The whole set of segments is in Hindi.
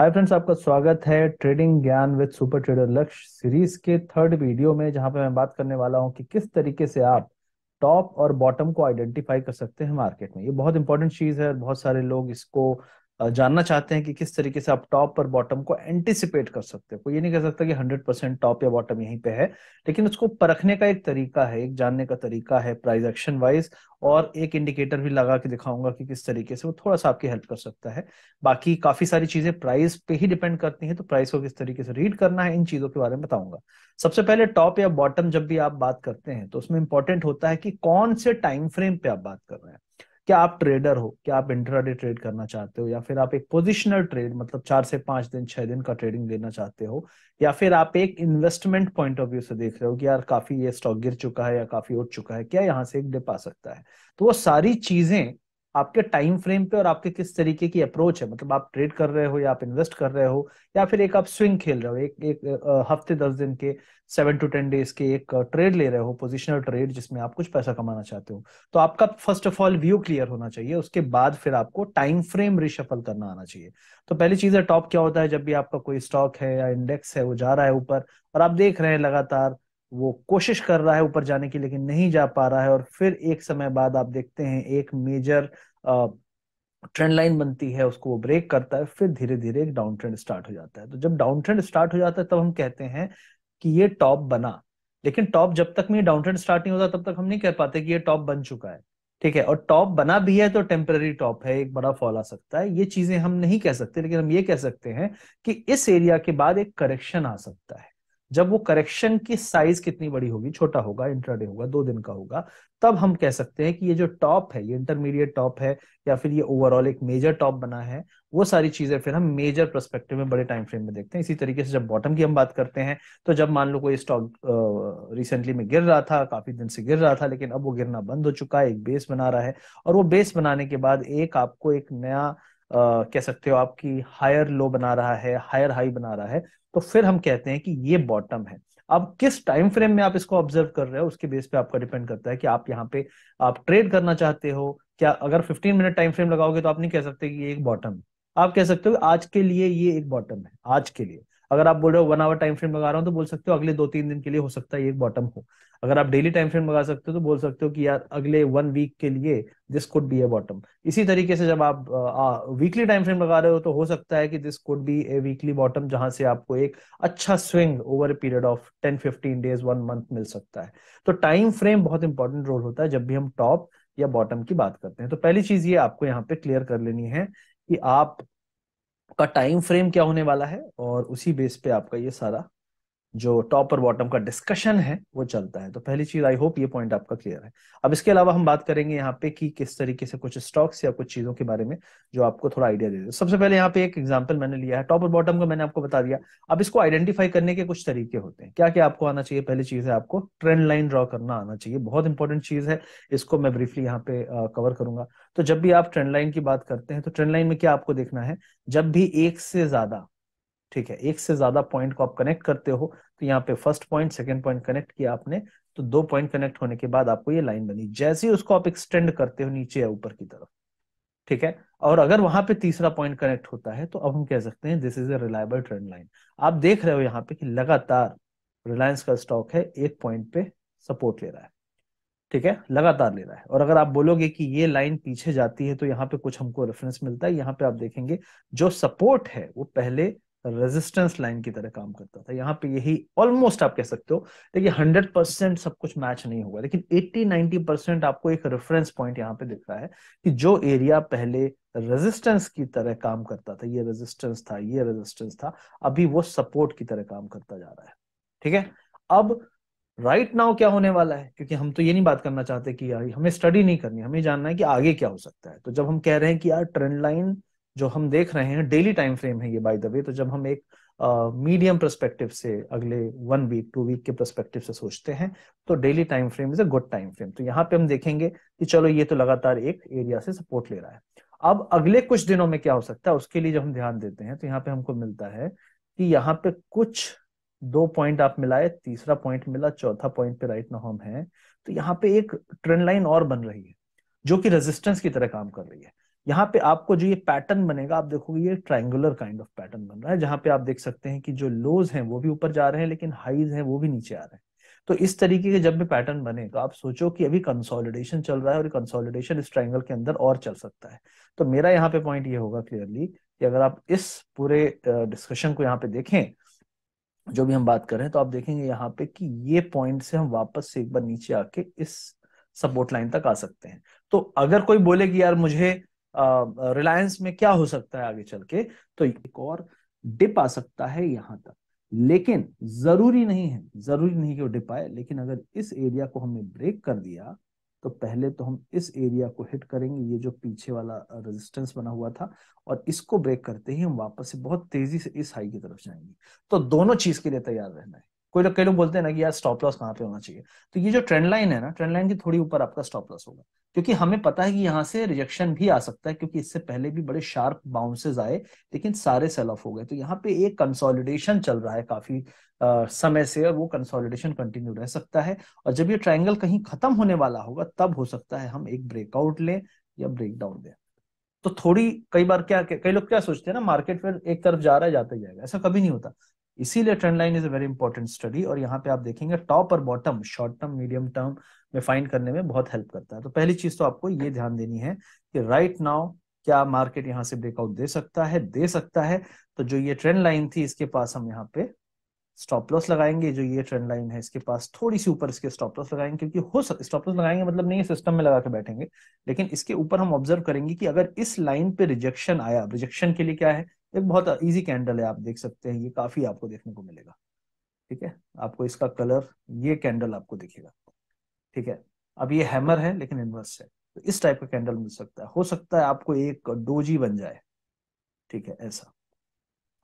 हाय फ्रेंड्स आपका स्वागत है trading Gyan with super trader Lakshya series के थर्ड वीडियो में जहां पे मैं बात करने वाला हूं कि किस तरीके से आप टॉप और बॉटम को आइडेंटिफाई कर सकते हैं मार्केट में ये बहुत इंपॉर्टेंट चीज है बहुत सारे लोग इसको जानना चाहते हैं कि किस तरीके से आप टॉप और बॉटम को एंटिसिपेट कर सकते हो कोई ये नहीं कह सकता कि हंड्रेड परसेंट टॉप या बॉटम यहीं पे है लेकिन उसको परखने का एक तरीका है एक जानने का तरीका है प्राइस एक्शन वाइज और एक इंडिकेटर भी लगा के दिखाऊंगा कि किस तरीके से वो थोड़ा सा आपकी हेल्प कर सकता है बाकी काफी सारी चीजें प्राइस पे ही डिपेंड करती है तो प्राइस को किस तरीके से रीड करना है इन चीजों के बारे में बताऊंगा सबसे पहले टॉप या बॉटम जब भी आप बात करते हैं तो उसमें इंपॉर्टेंट होता है कि कौन से टाइम फ्रेम पे आप बात कर रहे हैं क्या आप ट्रेडर हो क्या आप इंट्राडे ट्रेड करना चाहते हो या फिर आप एक पोजिशनल ट्रेड मतलब चार से पांच दिन छह दिन का ट्रेडिंग लेना चाहते हो या फिर आप एक इन्वेस्टमेंट पॉइंट ऑफ व्यू से देख रहे हो कि यार काफी ये स्टॉक गिर चुका है या काफी उठ चुका है क्या यहाँ से एक डिप आ सकता है तो वो सारी चीजें आपके टाइम फ्रेम पे और आपके किस तरीके की अप्रोच है मतलब आप ट्रेड कर रहे हो या आप इन्वेस्ट कर रहे हो या फिर एक आप स्विंग खेल रहे हो एक एक हफ्ते दस दिन के सेवन टू टेन डेज के एक ट्रेड ले रहे हो पोजिशनल ट्रेड जिसमें आप कुछ पैसा कमाना चाहते हो तो आपका first of all view clear होना चाहिए उसके बाद फिर आपको टाइम फ्रेम रिशफल करना आना चाहिए तो पहली चीज है टॉप क्या होता है जब भी आपका कोई स्टॉक है या इंडेक्स है वो जा रहा है ऊपर और आप देख रहे हैं लगातार वो कोशिश कर रहा है ऊपर जाने की लेकिन नहीं जा पा रहा है और फिर एक समय बाद आप देखते हैं एक मेजर ट्रेंड लाइन बनती है उसको वो ब्रेक करता है फिर धीरे धीरे एक डाउन ट्रेंड स्टार्ट हो जाता है तो जब डाउन ट्रेंड स्टार्ट हो जाता है तब हम कहते हैं कि ये टॉप बना लेकिन टॉप जब तक में डाउन ट्रेंड स्टार्ट नहीं होता तब तक हम नहीं कह पाते कि ये टॉप बन चुका है ठीक है और टॉप बना भी है तो टेम्पररी टॉप है एक बड़ा फॉल आ सकता है ये चीजें हम नहीं कह सकते लेकिन हम ये कह सकते हैं कि इस एरिया के बाद एक करेक्शन आ सकता है जब वो करेक्शन की साइज कितनी बड़ी होगी छोटा होगा इंट्राडे होगा दो दिन का होगा तब हम कह सकते हैं कि ये जो टॉप है ये इंटरमीडिएट टॉप है या फिर ये ओवरऑल एक मेजर टॉप बना है वो सारी चीजें फिर हम मेजर परस्पेक्टिव में बड़े टाइम फ्रेम में देखते हैं इसी तरीके से जब बॉटम की हम बात करते हैं तो जब मान लो कोई स्टॉक रिसेंटली में गिर रहा था काफी दिन से गिर रहा था लेकिन अब वो गिरना बंद हो चुका है एक बेस बना रहा है और वो बेस बनाने के बाद एक आपको एक नया कह सकते हो आपकी हायर लो बना रहा है हायर हाई बना रहा है तो फिर हम कहते हैं कि ये बॉटम है अब किस टाइम फ्रेम में आप इसको ऑब्जर्व कर रहे हो उसके बेस पे आपका डिपेंड करता है कि आप यहाँ पे आप ट्रेड करना चाहते हो क्या अगर 15 मिनट टाइम फ्रेम लगाओगे तो आप नहीं कह सकते कि ये एक बॉटम है आप कह सकते हो आज के लिए ये एक बॉटम है आज के लिए अगर आप बोल रहे हो वन आवर टाइम फ्रेम मंगा रहा हूँ तो बोल सकते हो अगले दो तीन दिन के लिए हो सकता है ये बॉटम हो अगर आप डेली टाइम फ्रेम मंगा सकते हो तो बोल सकते हो कि यार अगले वन वीक के लिए this could be a bottom इसी तरीके से जब आप वीकली टाइम फ्रेम लगा रहे हो तो हो सकता है कि this could be a weekly bottom जहां से आपको एक अच्छा swing over a period of ten fifteen days one month मिल सकता है तो टाइम फ्रेम बहुत इंपॉर्टेंट रोल होता है जब भी हम टॉप या बॉटम की बात करते हैं तो पहली चीज ये आपको यहाँ पे क्लियर कर लेनी है कि आप का टाइम फ्रेम क्या होने वाला है और उसी बेस पे आपका ये सारा जो टॉप और बॉटम का डिस्कशन है वो चलता है तो पहली चीज आई होप ये पॉइंट आपका क्लियर है अब इसके अलावा हम बात करेंगे यहाँ पे कि किस तरीके से कुछ स्टॉक्स या कुछ चीजों के बारे में जो आपको थोड़ा आइडिया दे दे सबसे पहले यहाँ पे एक एग्जाम्पल मैंने लिया है टॉप और बॉटम का मैंने आपको बता दिया अब इसको आइडेंटिफाई करने के कुछ तरीके होते हैं क्या क्या आपको आना चाहिए पहली चीज है आपको ट्रेंड लाइन ड्रॉ करना आना चाहिए बहुत इंपॉर्टेंट चीज है इसको मैं ब्रीफली यहाँ पे कवर करूंगा तो जब भी आप ट्रेंड लाइन की बात करते हैं तो ट्रेंड लाइन में क्या आपको देखना है जब भी एक से ज्यादा ठीक है एक से ज्यादा पॉइंट को आप कनेक्ट करते हो तो यहाँ पे first point second point connect किया आपने तो दो पॉइंट कनेक्ट होने के बाद आपको ये लाइन बनी जैसे ही उसको आप एक्सटेंड करते हो नीचे या ऊपर की तरफ ठीक है और अगर वहां पे तीसरा पॉइंट कनेक्ट होता है तो अब हम कह सकते हैं this is a reliable trend line आप देख रहे हो यहाँ पे कि लगातार रिलायंस का स्टॉक है एक पॉइंट पे सपोर्ट ले रहा है ठीक है लगातार ले रहा है और अगर आप बोलोगे कि ये लाइन पीछे जाती है तो यहाँ पे कुछ हमको रेफरेंस मिलता है यहाँ पे आप देखेंगे जो सपोर्ट है वो पहले रेजिस्टेंस लाइन की तरह काम करता था यहाँ पे यही ऑलमोस्ट आप कह सकते हो देखिए हंड्रेड परसेंट सब कुछ मैच नहीं होगा लेकिन एट्टी नाइनटी परसेंट आपको एक रेफरेंस पॉइंट यहाँ पे दिख रहा है कि जो एरिया पहले रेजिस्टेंस की तरह काम करता था ये रेजिस्टेंस था ये रेजिस्टेंस था अभी वो सपोर्ट की तरह काम करता जा रहा है ठीक है अब राइट right नाउ क्या होने वाला है क्योंकि हम तो ये नहीं बात करना चाहते कि यार हमें स्टडी नहीं करनी हमें जानना है कि आगे क्या हो सकता है तो जब हम कह रहे हैं कि यार ट्रेंड लाइन जो हम देख रहे हैं डेली टाइम फ्रेम है ये बाय द वे तो जब हम एक मीडियम uh, परस्पेक्टिव से अगले वन वीक टू वीक के परस्पेक्टिव से सोचते हैं तो daily time frame is a good time frame तो यहाँ पे हम देखेंगे कि चलो ये तो लगातार एक एरिया से सपोर्ट ले रहा है अब अगले कुछ दिनों में क्या हो सकता है उसके लिए जब हम ध्यान देते हैं तो यहाँ पे हमको मिलता है कि यहाँ पे कुछ दो पॉइंट आप मिलाए तीसरा पॉइंट मिला चौथा पॉइंट पे राइट ना हम है तो यहाँ पे एक ट्रेंड लाइन और बन रही है जो कि रेजिस्टेंस की तरह काम कर रही है यहाँ पे आपको जो ये पैटर्न बनेगा आप देखोगे ये ट्राइंगुलर काइंड ऑफ पैटर्न बन रहा है जहां पे आप देख सकते हैं कि जो लोज हैं वो भी ऊपर जा रहे हैं लेकिन हाईज हैं वो भी नीचे आ रहे हैं तो इस तरीके के जब भी पैटर्न बने तो आप सोचो कि अभी कंसोलिडेशन चल रहा है और कंसोलिडेशन इस ट्राइंगल के अंदर और चल सकता है तो मेरा यहाँ पे पॉइंट ये होगा क्लियरली कि अगर आप इस पूरे डिस्कशन को यहाँ पे देखें जो भी हम बात करें तो आप देखेंगे यहाँ पे कि ये पॉइंट से हम वापस से एक बार नीचे आके इस सपोर्ट लाइन तक आ सकते हैं तो अगर कोई बोले कि यार मुझे रिलायंस में क्या हो सकता है आगे चल के तो एक और डिप आ सकता है यहाँ तक लेकिन जरूरी नहीं है जरूरी नहीं कि वो डिप आए लेकिन अगर इस एरिया को हमने ब्रेक कर दिया तो पहले तो हम इस एरिया को हिट करेंगे ये जो पीछे वाला रेजिस्टेंस बना हुआ था और इसको ब्रेक करते ही हम वापस से बहुत तेजी से इस हाई की तरफ जाएंगे तो दोनों चीज के लिए तैयार रहना है कोई लोग कई लोग बोलते हैं ना कि यार स्टॉप लॉस कहाँ पे होना चाहिए तो ये जो ट्रेंड लाइन है ना ट्रेंड लाइन के थोड़ी ऊपर आपका स्टॉप लॉस होगा क्योंकि हमें पता है कि यहाँ से रिजेक्शन भी आ सकता है क्योंकि इससे पहले भी बड़े शार्प बाउंसेज आए लेकिन सारे सेल ऑफ हो गए तो यहाँ पे एक कंसोलिडेशन चल रहा है काफी आ, समय से और वो कंसोलिडेशन कंटिन्यू रह सकता है और जब ये ट्राइंगल कहीं खत्म होने वाला होगा तब हो सकता है हम एक ब्रेकआउट लें या ब्रेकडाउन दें तो थोड़ी कई बार क्या कई लोग क्या सोचते हैं ना मार्केट फिर एक तरफ जा रहा है जाता जाएगा ऐसा कभी नहीं होता इसीलिए trend line is a very important study और यहाँ पे आप देखेंगे टॉप और bottom short term medium term में फाइंड करने में बहुत हेल्प करता है तो पहली चीज तो आपको ये ध्यान देनी है कि राइट नाउ क्या मार्केट यहाँ से ब्रेकआउट दे सकता है दे सकता है तो जो ये ट्रेंड लाइन थी इसके पास हम यहाँ पे स्टॉप लॉस लगाएंगे जो ये ट्रेंड लाइन है इसके पास थोड़ी सी ऊपर इसके स्टॉप लॉस लगाएंगे क्योंकि हो सक स्टॉप लॉस लगाएंगे मतलब नहीं सिस्टम में लगा के बैठेंगे लेकिन इसके ऊपर हम ऑब्जर्व करेंगे कि अगर इस लाइन पे रिजेक्शन आया रिजेक्शन के लिए क्या है एक बहुत इजी कैंडल है आप देख सकते हैं ये काफी आपको देखने को मिलेगा ठीक है आपको इसका कलर ये कैंडल आपको दिखेगा ठीक है अब ये हैमर है लेकिन इनवर्स है तो इस टाइप का कैंडल मिल सकता है हो सकता है आपको एक डोजी बन जाए ठीक है ऐसा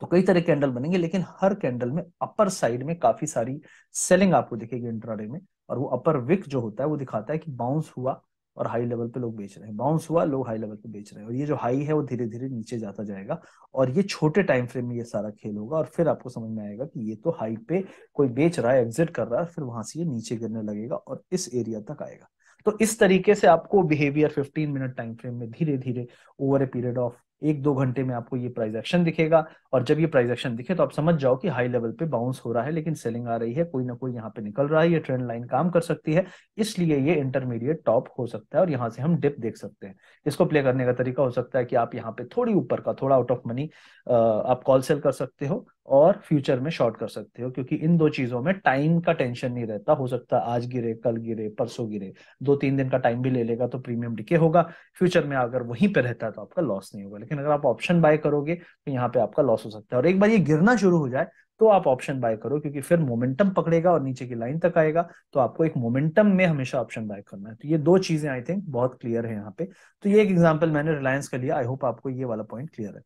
तो कई तरह कैंडल बनेंगे लेकिन हर कैंडल में अपर साइड में काफी सारी सेलिंग आपको दिखेगी इंट्राडे में और वो अपर विक जो होता है वो दिखाता है कि बाउंस हुआ और हाई लेवल पे लोग बेच रहे हैं बाउंस हुआ लोग हाई लेवल पे बेच रहे हैं और ये जो हाई है वो धीरे धीरे नीचे जाता जाएगा और ये छोटे टाइम फ्रेम में ये सारा खेल होगा और फिर आपको समझ में आएगा कि ये तो हाई पे कोई बेच रहा है एग्जिट कर रहा है फिर वहां से ये नीचे गिरने लगेगा और इस एरिया तक आएगा तो इस तरीके से आपको बिहेवियर 15 मिनट टाइम फ्रेम में धीरे धीरे ओवर ए पीरियड ऑफ एक दो घंटे में आपको ये प्राइस एक्शन दिखेगा और जब ये प्राइस एक्शन दिखे तो आप समझ जाओ कि हाई लेवल पे बाउंस हो रहा है लेकिन सेलिंग आ रही है कोई ना कोई यहाँ पे निकल रहा है ये ट्रेंड लाइन काम कर सकती है इसलिए ये इंटरमीडिएट टॉप हो सकता है और यहाँ से हम डिप देख सकते हैं इसको प्ले करने का तरीका हो सकता है कि आप यहाँ पे थोड़ी ऊपर का थोड़ा आउट ऑफ मनी आप कॉल सेल कर सकते हो और फ्यूचर में शॉर्ट कर सकते हो क्योंकि इन दो चीजों में टाइम का टेंशन नहीं रहता हो सकता आज गिरे कल गिरे परसों गिरे दो तीन दिन का टाइम भी ले लेगा तो प्रीमियम डिके होगा फ्यूचर में अगर वहीं पे रहता है तो आपका लॉस नहीं होगा लेकिन अगर आप ऑप्शन बाय करोगे तो यहाँ पे आपका लॉस हो सकता है और एक बार ये गिरना शुरू हो जाए तो आप ऑप्शन बाय करो क्योंकि फिर मोमेंटम पकड़ेगा और नीचे की लाइन तक आएगा तो आपको एक मोमेंटम में हमेशा ऑप्शन बाय करना है तो ये दो चीजें आई थिंक बहुत क्लियर है यहाँ पे तो ये एक एग्जाम्पल मैंने रिलायंस का लिया आई होप आपको ये वाला पॉइंट क्लियर है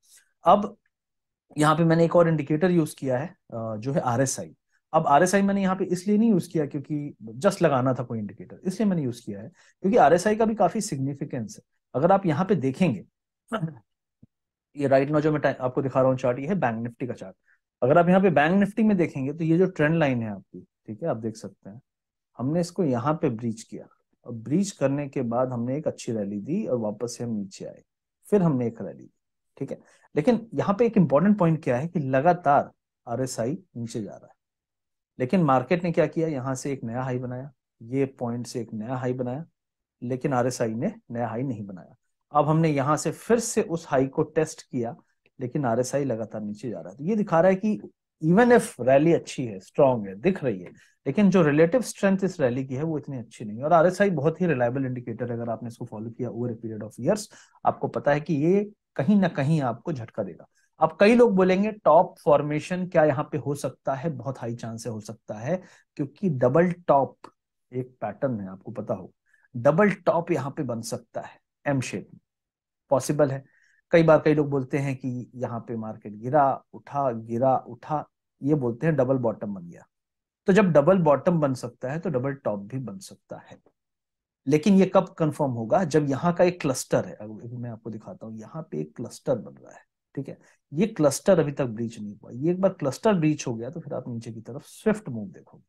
अब यहाँ पे मैंने एक और इंडिकेटर यूज किया है जो है आर अब आर मैंने यहाँ पे इसलिए नहीं यूज किया क्योंकि जस्ट लगाना था कोई इंडिकेटर इसलिए मैंने यूज किया है क्योंकि आर का भी काफी सिग्निफिकेंस है अगर आप यहाँ पे देखेंगे हाँ। ये राइट नो जो मैं आपको दिखा रहा हूँ चार्ट ये है बैंक निफ्टी का चार्ट अगर आप यहाँ पे बैंक निफ्टी में देखेंगे तो ये जो ट्रेंड लाइन है आपकी ठीक है आप देख सकते हैं हमने इसको यहाँ पे ब्रीच किया और ब्रीच करने के बाद हमने एक अच्छी रैली दी और वापस से हम नीचे आए फिर हमने एक रैली दी ठीक है लेकिन यहाँ पे एक इंपॉर्टेंट पॉइंट क्या है कि लगातार आर नीचे जा रहा है लेकिन मार्केट ने क्या किया यहाँ से एक नया हाई बनाया ये पॉइंट से एक नया हाई बनाया लेकिन आर ने नया हाई नहीं बनाया अब हमने यहाँ से फिर से उस हाई को टेस्ट किया लेकिन आर लगातार नीचे जा रहा है तो ये दिखा रहा है कि इवन इफ रैली अच्छी है स्ट्रांग है दिख रही है लेकिन जो रिलेटिव स्ट्रेंथ इस रैली की है वो इतनी अच्छी नहीं है और आर बहुत ही रिलायबल इंडिकेटर है अगर आपने इसको फॉलो किया over a period of years आपको पता है कि ये कहीं ना कहीं आपको झटका देगा अब कई लोग बोलेंगे टॉप फॉर्मेशन क्या यहाँ पे हो सकता है बहुत हाई चांस हो सकता है क्योंकि डबल टॉप एक पैटर्न है आपको पता हो डबल टॉप यहाँ पे बन सकता है एम शेप में पॉसिबल है कई बार कई लोग बोलते हैं कि यहाँ पे मार्केट गिरा उठा गिरा उठा ये बोलते हैं डबल बॉटम बन गया तो जब डबल बॉटम बन सकता है तो डबल टॉप भी बन सकता है लेकिन ये कब कंफर्म होगा जब यहाँ का एक क्लस्टर है मैं आपको दिखाता हूँ यहाँ पे एक क्लस्टर बन रहा है ठीक है ये क्लस्टर अभी तक ब्रीच नहीं हुआ ये एक बार क्लस्टर ब्रीच हो गया तो फिर आप नीचे की तरफ स्विफ्ट मूव देखोगे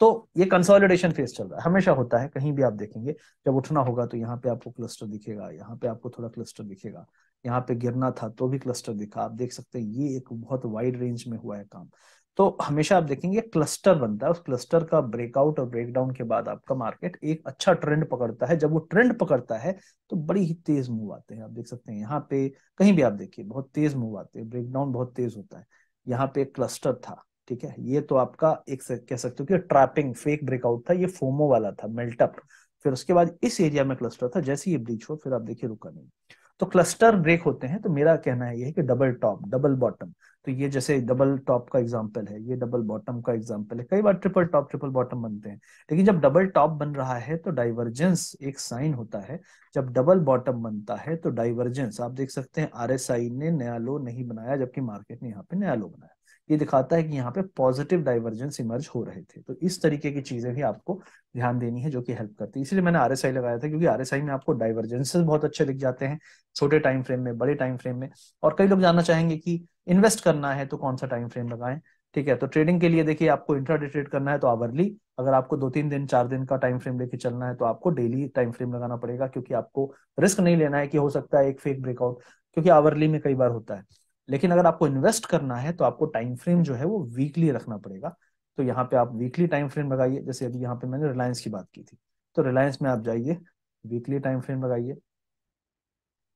तो ये कंसोलिडेशन फेज चल रहा है हमेशा होता है कहीं भी आप देखेंगे जब उठना होगा तो यहाँ पे आपको क्लस्टर दिखेगा यहाँ पे आपको थोड़ा क्लस्टर दिखेगा यहाँ पे गिरना था तो भी क्लस्टर दिखा आप देख सकते हैं ये एक बहुत वाइड रेंज में हुआ है काम तो हमेशा आप देखेंगे क्लस्टर बनता है उस क्लस्टर का ब्रेकआउट और ब्रेकडाउन के बाद आपका मार्केट एक अच्छा ट्रेंड पकड़ता है जब वो ट्रेंड पकड़ता है तो बड़ी ही तेज मूव आते हैं आप देख सकते हैं यहाँ पे कहीं भी आप देखिए बहुत तेज मूव आते हैं ब्रेकडाउन बहुत तेज होता है यहाँ पे क्लस्टर था ठीक है ये तो आपका एक कह सकते हो कि ट्रैपिंग फेक ब्रेकआउट था ये फोमो वाला था मेल्टअप फिर उसके बाद इस एरिया में क्लस्टर था जैसे ये ब्रीच हो फिर आप देखिए रुका नहीं तो क्लस्टर ब्रेक होते हैं तो मेरा कहना है ये है कि डबल टॉप डबल बॉटम तो ये जैसे डबल टॉप का एग्जाम्पल है ये डबल बॉटम का एग्जाम्पल है कई बार ट्रिपल टॉप ट्रिपल बॉटम बनते हैं लेकिन जब डबल टॉप बन रहा है तो डाइवर्जेंस एक साइन होता है जब डबल बॉटम बनता है तो डाइवर्जेंस आप देख सकते हैं आरएसआई ने नया लो नहीं बनाया जबकि मार्केट ने यहाँ पे नया लो बनाया ये दिखाता है कि यहाँ पे पॉजिटिव डाइवर्जेंस इमर्ज हो रहे थे तो इस तरीके की चीजें भी आपको ध्यान देनी है जो कि हेल्प करती है इसलिए मैंने आर लगाया था क्योंकि आर में आपको डाइवर्जेंसेस बहुत अच्छे दिख जाते हैं छोटे टाइम फ्रेम में बड़े टाइम फ्रेम में और कई लोग जानना चाहेंगे कि इन्वेस्ट करना है तो कौन सा टाइम फ्रेम लगाएं ठीक है तो ट्रेडिंग के लिए देखिए आपको इंट्राडे ट्रेड करना है तो आवरली अगर आपको दो तीन दिन चार दिन का टाइम फ्रेम लेके चलना है तो आपको डेली टाइम फ्रेम लगाना पड़ेगा क्योंकि आपको रिस्क नहीं लेना है कि हो सकता है एक फेक ब्रेकआउट क्योंकि आवरली में कई बार होता है लेकिन अगर आपको इन्वेस्ट करना है तो आपको टाइम फ्रेम जो है वो वीकली रखना पड़ेगा तो यहाँ पे आप वीकली टाइम फ्रेम लगाइए जैसे अभी यहाँ पे मैंने रिलायंस की बात की थी तो रिलायंस में आप जाइए वीकली टाइम फ्रेम लगाइए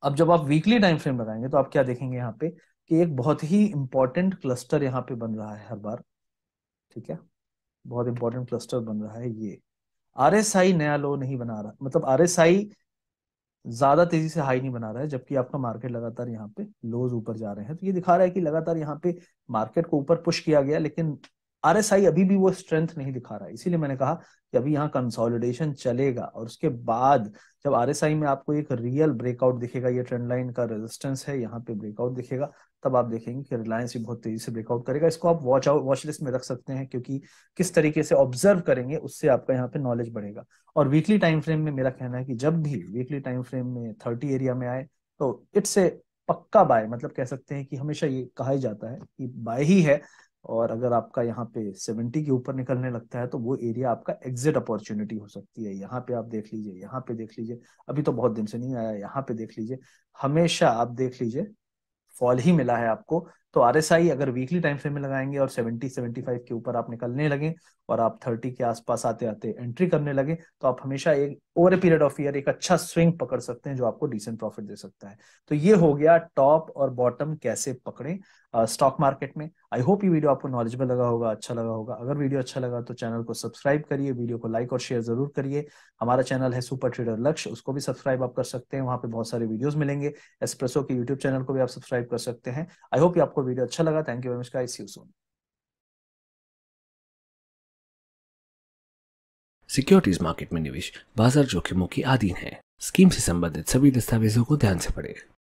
अब जब आप वीकली टाइम फ्रेम लगाएंगे तो आप क्या देखेंगे यहाँ पे कि एक बहुत ही इंपॉर्टेंट क्लस्टर यहाँ पे बन रहा है हर बार ठीक है बहुत इंपॉर्टेंट क्लस्टर बन रहा है ये आर नया लो नहीं बना रहा मतलब आर ज्यादा तेजी से हाई नहीं बना रहा है जबकि आपका मार्केट लगातार यहाँ पे लोज ऊपर जा रहे हैं तो ये दिखा रहा है कि लगातार यहाँ पे मार्केट को ऊपर पुश किया गया लेकिन आरएसआई अभी भी वो स्ट्रेंथ नहीं दिखा रहा है इसीलिए मैंने कहा कि अभी यहाँ कंसोलिडेशन चलेगा और उसके बाद जब आई में आपको एक रियल ब्रेकआउट दिखेगा ये ट्रेंड लाइन का रेजिस्टेंस है यहाँ पे ब्रेकआउट दिखेगा तब आप देखेंगे कि रिलायंस भी बहुत तेजी से ब्रेकआउट करेगा इसको आप वॉच आउट वॉच लिस्ट में रख सकते हैं क्योंकि किस तरीके से ऑब्जर्व करेंगे उससे आपका यहाँ पे नॉलेज बढ़ेगा और वीकली टाइम फ्रेम में मेरा कहना है कि जब भी वीकली टाइम फ्रेम में थर्टी एरिया में आए तो इट्स ए पक्का बाय मतलब कह सकते हैं कि हमेशा ये कहा ही जाता है कि बाय ही है और अगर आपका यहाँ पे सेवेंटी के ऊपर निकलने लगता है तो वो एरिया आपका एग्जिट अपॉर्चुनिटी हो सकती है यहाँ पे आप देख लीजिए यहाँ पे देख लीजिए अभी तो बहुत दिन से नहीं आया यहाँ पे देख लीजिए हमेशा आप देख लीजिए फॉल ही मिला है आपको तो आर अगर वीकली टाइम फ्रेम में लगाएंगे और 70 75 के ऊपर आप निकलने लगे और आप 30 के आसपास आते आते एंट्री करने लगे तो आप हमेशा एक over a period of year एक अच्छा स्विंग पकड़ सकते हैं जो आपको डिसेंट प्रॉफिट दे सकता है तो ये हो गया टॉप और बॉटम कैसे पकड़े स्टॉक मार्केट में आई होप ये वीडियो आपको नॉलेजेबल लगा होगा अच्छा लगा होगा अगर वीडियो अच्छा लगा तो चैनल को सब्सक्राइब करिए वीडियो को लाइक और शेयर जरूर करिए हमारा चैनल है सुपर ट्रेडर लक्ष्य उसको भी सब्सक्राइब आप कर सकते हैं वहां पे बहुत सारे वीडियोस मिलेंगे एसप्रेसो के यूट्यूब चैनल को भी आप सब्सक्राइब कर सकते हैं आई होप ये आपको वीडियो अच्छा लगा थैंक यू वेरी मच का see you soon securities market में निवेश बाजार जोखिमों की आधीन है स्कीम से संबंधित सभी दस्तावेजों को ध्यान से पढ़ें